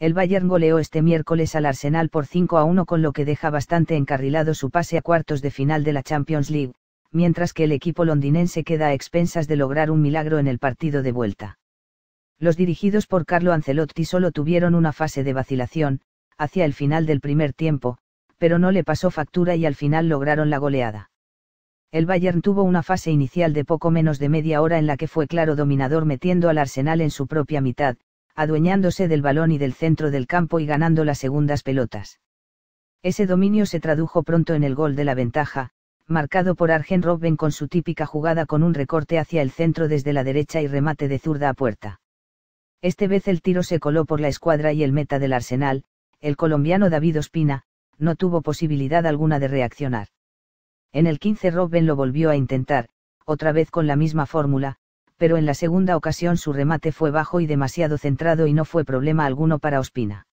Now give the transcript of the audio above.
El Bayern goleó este miércoles al Arsenal por 5 a 1 con lo que deja bastante encarrilado su pase a cuartos de final de la Champions League, mientras que el equipo londinense queda a expensas de lograr un milagro en el partido de vuelta. Los dirigidos por Carlo Ancelotti solo tuvieron una fase de vacilación, hacia el final del primer tiempo, pero no le pasó factura y al final lograron la goleada. El Bayern tuvo una fase inicial de poco menos de media hora en la que fue claro dominador metiendo al Arsenal en su propia mitad, adueñándose del balón y del centro del campo y ganando las segundas pelotas. Ese dominio se tradujo pronto en el gol de la ventaja, marcado por Argen Robben con su típica jugada con un recorte hacia el centro desde la derecha y remate de zurda a puerta. Este vez el tiro se coló por la escuadra y el meta del Arsenal, el colombiano David Ospina, no tuvo posibilidad alguna de reaccionar. En el 15 Robben lo volvió a intentar, otra vez con la misma fórmula, pero en la segunda ocasión su remate fue bajo y demasiado centrado y no fue problema alguno para Ospina.